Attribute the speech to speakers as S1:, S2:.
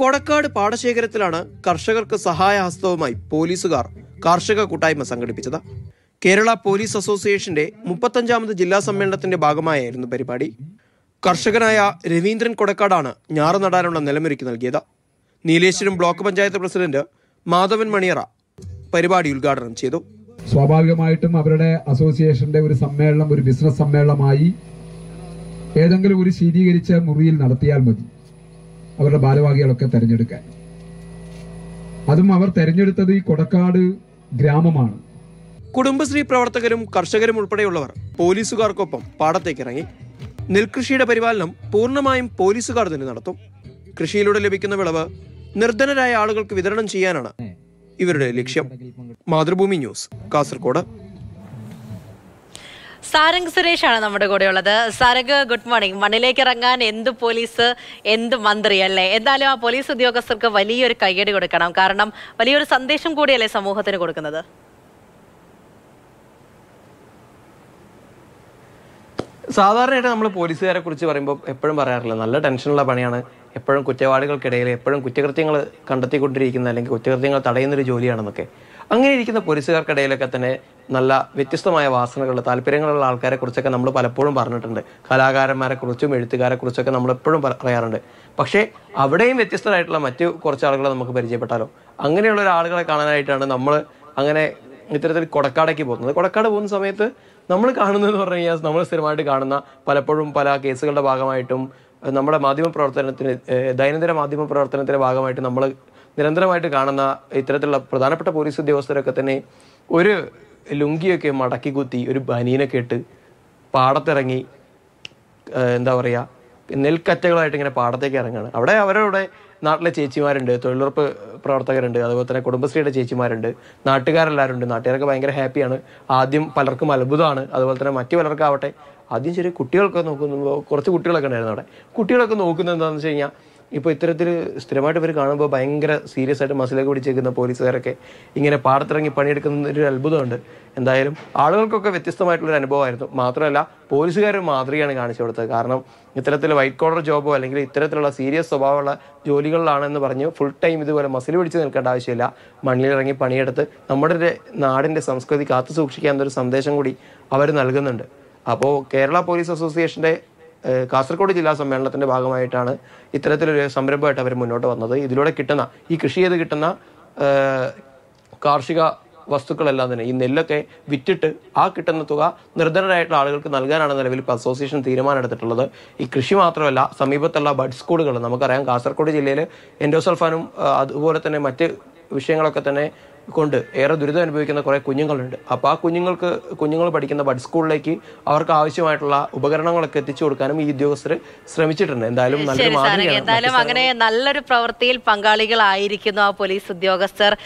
S1: കൊടക്കാട് പാടശേഖരത്തിലാണ് കർഷകർക്ക് സഹായഹസ്തവുമായി പോലീസുകാർ കാർഷിക കൂട്ടായ്മ സംഘടിപ്പിച്ചത് കേരള പോലീസ് അസോസിയേഷന്റെ മുപ്പത്തഞ്ചാമത് ജില്ലാ സമ്മേളനത്തിന്റെ ഭാഗമായായിരുന്നു പരിപാടി കർഷകനായ രവീന്ദ്രൻ കൊടക്കാടാണ് ഞാറ് നടാനുള്ള നിലമൊരുക്കി നൽകിയത് നീലേശ്വരം ബ്ലോക്ക് പഞ്ചായത്ത് പ്രസിഡന്റ് മാധവൻ മണിയറ പരിപാടി ഉദ്ഘാടനം ചെയ്തു സ്വാഭാവികമായിട്ടും അവരുടെ അസോസിയേഷന്റെ ഒരു സമ്മേളനം ഒരു ബിസിനസ് സമ്മേളനമായി ഏതെങ്കിലും ഒരു ശീതീകരിച്ച മുറിയിൽ നടത്തിയാൽ മതി അവരുടെ ഭാരവാഹികളൊക്കെ തെരഞ്ഞെടുക്കാൻ അതും അവർ തെരഞ്ഞെടുത്തത് ഈ കൊടക്കാട് ഗ്രാമമാണ് കുടുംബശ്രീ പ്രവർത്തകരും കർഷകരും ഉൾപ്പെടെയുള്ളവർ പോലീസുകാർക്കൊപ്പം പാടത്തേക്ക് ഇറങ്ങി നെൽകൃഷിയുടെ പരിപാലനം പൂർണ്ണമായും പോലീസുകാർ തന്നെ നടത്തും കൃഷിയിലൂടെ ലഭിക്കുന്ന വിളവ് നിർധനരായ ആളുകൾക്ക് വിതരണം ചെയ്യാനാണ് ഇവരുടെ ലക്ഷ്യം മാതൃഭൂമി ന്യൂസ് കാസർഗോഡ്
S2: സാരംഗ് സുരേഷ് ആണ് നമ്മുടെ കൂടെ ഉള്ളത് സാരംഗ് ഗുഡ് മോർണിംഗ് മണ്ണിലേക്ക് ഇറങ്ങാൻ എന്ത് പോലീസ് എന്ത് മന്ത്രി അല്ലേ എന്തായാലും ആ പോലീസ് ഉദ്യോഗസ്ഥർക്ക് വലിയൊരു കൈയടി കൊടുക്കണം കാരണം വലിയൊരു സന്ദേശം കൂടിയല്ലേ സമൂഹത്തിന് കൊടുക്കുന്നത്
S1: സാധാരണയായിട്ട് നമ്മൾ പോലീസുകാരെ കുറിച്ച് പറയുമ്പോൾ എപ്പോഴും പറയാറില്ല നല്ല ടെൻഷനുള്ള പണിയാണ് എപ്പോഴും കുറ്റവാളികൾക്കിടയിൽ എപ്പോഴും കുറ്റകൃത്യങ്ങൾ കണ്ടെത്തിക്കൊണ്ടിരിക്കുന്ന അല്ലെങ്കിൽ കുറ്റകൃത്യങ്ങൾ തടയുന്നൊരു ജോലിയാണെന്നൊക്കെ അങ്ങനെ ഇരിക്കുന്ന പോലീസുകാർക്കിടയിലൊക്കെ തന്നെ നല്ല വ്യത്യസ്തമായ വാസനകൾ താല്പര്യങ്ങളുള്ള ആൾക്കാരെ കുറിച്ചൊക്കെ നമ്മൾ പലപ്പോഴും പറഞ്ഞിട്ടുണ്ട് കലാകാരന്മാരെ കുറിച്ചും എഴുത്തുകാരെ കുറിച്ചൊക്കെ നമ്മൾ എപ്പോഴും പറയാറുണ്ട് പക്ഷേ അവിടെയും വ്യത്യസ്തരായിട്ടുള്ള മറ്റു കുറച്ച് ആളുകളെ നമുക്ക് പരിചയപ്പെട്ടാലോ അങ്ങനെയുള്ള ഒരാളുകളെ കാണാനായിട്ടാണ് നമ്മൾ അങ്ങനെ ഇത്തരത്തിൽ കൊടക്കാടേക്ക് പോകുന്നത് കൊടക്കാട് പോകുന്ന സമയത്ത് നമ്മൾ കാണുന്നതെന്ന് എന്ന് പറഞ്ഞു കഴിഞ്ഞാൽ നമ്മൾ സ്ഥിരമായിട്ട് കാണുന്ന പലപ്പോഴും പല കേസുകളുടെ ഭാഗമായിട്ടും നമ്മുടെ മാധ്യമ പ്രവർത്തനത്തിന് ദൈനംദിന മാധ്യമ പ്രവർത്തനത്തിന്റെ ഭാഗമായിട്ട് നമ്മൾ നിരന്തരമായിട്ട് കാണുന്ന ഇത്തരത്തിലുള്ള പ്രധാനപ്പെട്ട പോലീസ് ഉദ്യോഗസ്ഥരൊക്കെ തന്നെ ഒരു ലുങ്കിയൊക്കെ മടക്കി കുത്തി ഒരു ബനീനൊക്കെ ഇട്ട് പാടത്തിറങ്ങി എന്താ പറയുക നെൽക്കറ്റകളായിട്ട് ഇങ്ങനെ പാടത്തേക്ക് ഇറങ്ങുകയാണ് അവിടെ അവരവിടെ നാട്ടിലെ ചേച്ചിമാരുണ്ട് തൊഴിലുറപ്പ് പ്രവർത്തകരുണ്ട് അതുപോലെ തന്നെ കുടുംബശ്രീയുടെ ചേച്ചിമാരുണ്ട് നാട്ടുകാരെല്ലാവരും ഉണ്ട് നാട്ടുകാരൊക്കെ ഭയങ്കര ഹാപ്പിയാണ് ആദ്യം പലർക്കും അത്ഭുതമാണ് അതുപോലെ തന്നെ മറ്റു പലർക്കാവട്ടെ ആദ്യം ചെറിയ കുട്ടികൾക്ക് നോക്കുന്നു കുറച്ച് കുട്ടികളൊക്കെ ഉണ്ടായിരുന്നു അവിടെ കുട്ടികളൊക്കെ നോക്കുന്നത് എന്താണെന്ന് വെച്ച് കഴിഞ്ഞാൽ ഇപ്പോൾ ഇത്തരത്തിൽ സ്ഥിരമായിട്ട് ഇവർ കാണുമ്പോൾ ഭയങ്കര സീരിയസ് ആയിട്ട് മസിലൊക്കെ പിടിച്ചേക്കുന്ന പോലീസുകാരൊക്കെ ഇങ്ങനെ പാടത്തിറങ്ങി പണിയെടുക്കുന്ന ഒരു അത്ഭുതമുണ്ട് എന്തായാലും ആളുകൾക്കൊക്കെ വ്യത്യസ്തമായിട്ടുള്ളൊരു അനുഭവമായിരുന്നു മാത്രമല്ല പോലീസുകാർ മാതൃകയാണ് കാണിച്ചു കൊടുത്തത് കാരണം ഇത്തരത്തിൽ വൈറ്റ് കോളർ ജോബോ അല്ലെങ്കിൽ ഇത്തരത്തിലുള്ള സീരിയസ് സ്വഭാവമുള്ള ജോലികളിലാണെന്ന് പറഞ്ഞ് ഫുൾ ടൈം ഇതുപോലെ മസിൽ പിടിച്ച് നിൽക്കേണ്ട ആവശ്യമില്ല മണ്ണിലിറങ്ങി പണിയെടുത്ത് നമ്മുടെ നാടിൻ്റെ സംസ്കൃതി കാത്തു സൂക്ഷിക്കാൻ ഒരു സന്ദേശം കൂടി അവർ നൽകുന്നുണ്ട് അപ്പോൾ കേരള പോലീസ് അസോസിയേഷൻ്റെ കാസർഗോഡ് ജില്ലാ സമ്മേളനത്തിൻ്റെ ഭാഗമായിട്ടാണ് ഇത്തരത്തിലൊരു സംരംഭമായിട്ട് അവർ മുന്നോട്ട് വന്നത് ഇതിലൂടെ കിട്ടുന്ന ഈ കൃഷി ചെയ്ത് കിട്ടുന്ന കാർഷിക വസ്തുക്കളെല്ലാം തന്നെ ഈ നെല്ലൊക്കെ വിറ്റിട്ട് ആ കിട്ടുന്ന തുക നിർധനരായിട്ടുള്ള ആളുകൾക്ക് നൽകാനാണ് നിലവിൽ ഇപ്പോൾ അസോസിയേഷൻ തീരുമാനമെടുത്തിട്ടുള്ളത് ഈ കൃഷി മാത്രമല്ല സമീപത്തുള്ള ബഡ് സ്കൂളുകൾ നമുക്കറിയാം കാസർഗോഡ് ജില്ലയിൽ എൻഡോസൾഫാനും അതുപോലെ തന്നെ മറ്റ് വിഷയങ്ങളൊക്കെ തന്നെ കൊണ്ട് ഏറെ ദുരിതം അനുഭവിക്കുന്ന കുറേ കുഞ്ഞുങ്ങളുണ്ട് അപ്പോൾ ആ കുഞ്ഞുങ്ങൾക്ക് കുഞ്ഞുങ്ങൾ പഠിക്കുന്ന ബഡ് സ്കൂളിലേക്ക് അവർക്ക് ആവശ്യമായിട്ടുള്ള ഉപകരണങ്ങളൊക്കെ എത്തിച്ചു കൊടുക്കാനും ഈ ഉദ്യോഗസ്ഥർ ശ്രമിച്ചിട്ടുണ്ട് എന്തായാലും നല്ലൊരു എന്തായാലും അങ്ങനെ
S2: നല്ലൊരു പ്രവൃത്തിയിൽ പങ്കാളികളായിരിക്കുന്നു ആ പോലീസ് ഉദ്യോഗസ്ഥർ